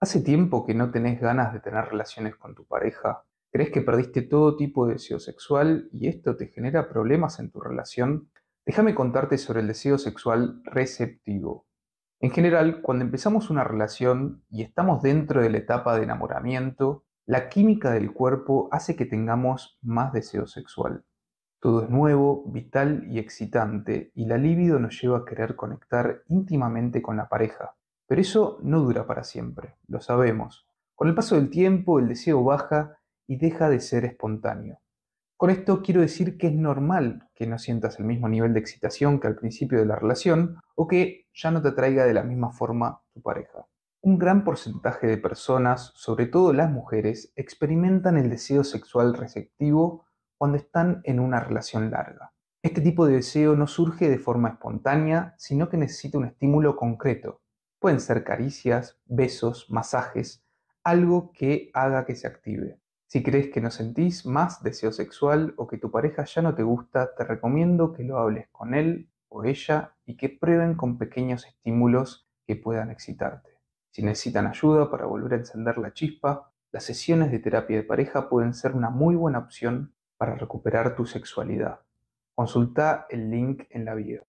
¿Hace tiempo que no tenés ganas de tener relaciones con tu pareja? ¿Crees que perdiste todo tipo de deseo sexual y esto te genera problemas en tu relación? Déjame contarte sobre el deseo sexual receptivo. En general, cuando empezamos una relación y estamos dentro de la etapa de enamoramiento, la química del cuerpo hace que tengamos más deseo sexual. Todo es nuevo, vital y excitante, y la libido nos lleva a querer conectar íntimamente con la pareja. Pero eso no dura para siempre, lo sabemos. Con el paso del tiempo el deseo baja y deja de ser espontáneo. Con esto quiero decir que es normal que no sientas el mismo nivel de excitación que al principio de la relación o que ya no te atraiga de la misma forma tu pareja. Un gran porcentaje de personas, sobre todo las mujeres, experimentan el deseo sexual receptivo cuando están en una relación larga. Este tipo de deseo no surge de forma espontánea, sino que necesita un estímulo concreto, Pueden ser caricias, besos, masajes, algo que haga que se active. Si crees que no sentís más deseo sexual o que tu pareja ya no te gusta, te recomiendo que lo hables con él o ella y que prueben con pequeños estímulos que puedan excitarte. Si necesitan ayuda para volver a encender la chispa, las sesiones de terapia de pareja pueden ser una muy buena opción para recuperar tu sexualidad. Consulta el link en la bio.